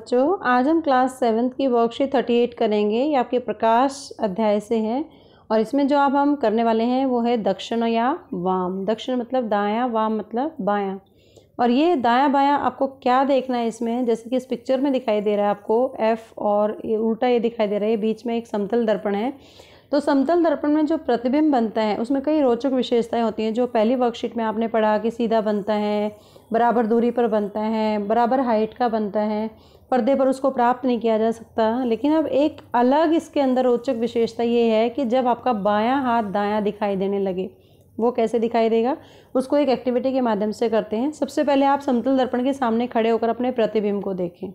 बच्चों आज हम क्लास सेवन्थ की वर्कशीट थर्टी एट करेंगे ये आपके प्रकाश अध्याय से है और इसमें जो आप हम करने वाले हैं वो है दक्षिण या वाम दक्षिण मतलब दायां वाम मतलब बायां और ये दायां बायां आपको क्या देखना है इसमें जैसे कि इस पिक्चर में दिखाई दे रहा है आपको एफ़ और ये उल्टा ये दिखाई दे रहा है बीच में एक समतल दर्पण है तो समतल दर्पण में जो प्रतिबिंब बनता है उसमें कई रोचक विशेषताएं होती हैं जो पहली वर्कशीट में आपने पढ़ा कि सीधा बनता है बराबर दूरी पर बनता है बराबर हाइट का बनता है पर्दे पर उसको प्राप्त नहीं किया जा सकता लेकिन अब एक अलग इसके अंदर रोचक विशेषता ये है कि जब आपका बायां हाथ दायां दिखाई देने लगे वो कैसे दिखाई देगा उसको एक एक्टिविटी के माध्यम से करते हैं सबसे पहले आप समतल दर्पण के सामने खड़े होकर अपने प्रतिबिंब को देखें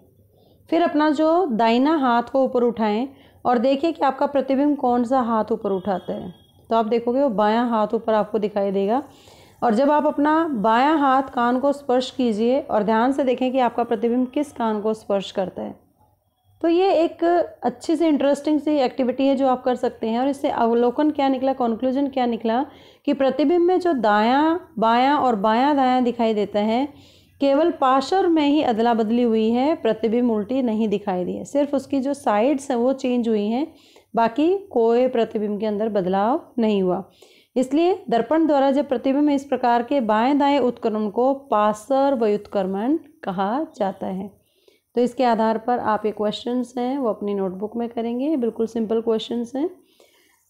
फिर अपना जो दाइना हाथ को ऊपर उठाएं और देखिए कि आपका प्रतिबिंब कौन सा हाथ ऊपर उठाता है तो आप देखोगे वो बायां हाथ ऊपर आपको दिखाई देगा और जब आप अपना बायां हाथ कान को स्पर्श कीजिए और ध्यान से देखें कि आपका प्रतिबिंब किस कान को स्पर्श करता है तो ये एक अच्छी सी इंटरेस्टिंग सी एक्टिविटी है जो आप कर सकते हैं और इससे अवलोकन क्या निकला कॉन्क्लूजन क्या निकला कि प्रतिबिंब में जो दायां बायां और बायां दायां दिखाई देता है केवल पाशर में ही अदला बदली हुई है प्रतिबिंब उल्टी नहीं दिखाई दी है सिर्फ उसकी जो साइड्स हैं वो चेंज हुई हैं बाकी कोई प्रतिबिंब के अंदर बदलाव नहीं हुआ इसलिए दर्पण द्वारा जब प्रतिबिंब इस प्रकार के बाएं दाएं उत्क्रमण को पासर व्युत्क्रमण कहा जाता है तो इसके आधार पर आप ये क्वेश्चंस हैं वो अपनी नोटबुक में करेंगे बिल्कुल सिंपल क्वेश्चंस हैं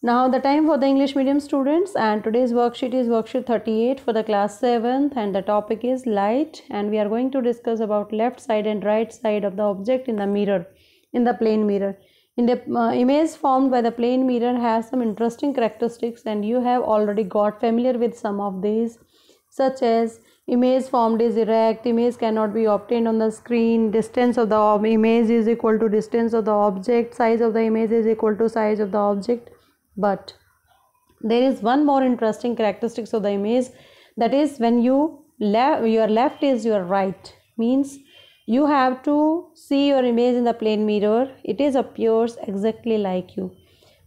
Now the time for the English medium students and today's worksheet is worksheet 38 for the class 7th and the topic is light and we are going to discuss about left side and right side of the object in the mirror in the plane mirror. In the uh, image formed by the plane mirror has some interesting characteristics and you have already got familiar with some of these such as image formed is erect, image cannot be obtained on the screen, distance of the image is equal to distance of the object, size of the image is equal to size of the object but there is one more interesting characteristics of the image that is when you left your left is your right means you have to see your image in the plane mirror it is appears exactly like you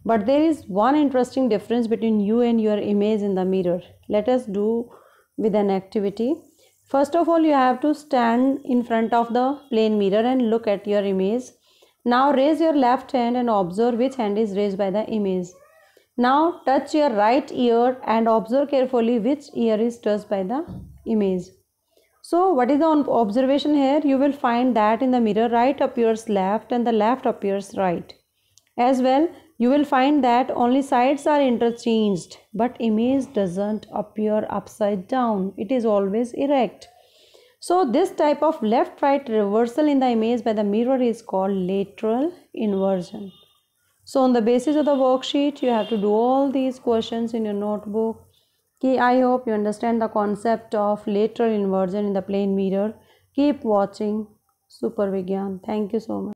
but there is one interesting difference between you and your image in the mirror let us do with an activity first of all you have to stand in front of the plane mirror and look at your image now raise your left hand and observe which hand is raised by the image now touch your right ear and observe carefully which ear is touched by the image. So what is the observation here? You will find that in the mirror right appears left and the left appears right. As well you will find that only sides are interchanged but image doesn't appear upside down. It is always erect. So this type of left-right reversal in the image by the mirror is called lateral inversion. So on the basis of the worksheet, you have to do all these questions in your notebook. Okay, I hope you understand the concept of lateral inversion in the plane mirror. Keep watching Super Vigyan. Thank you so much.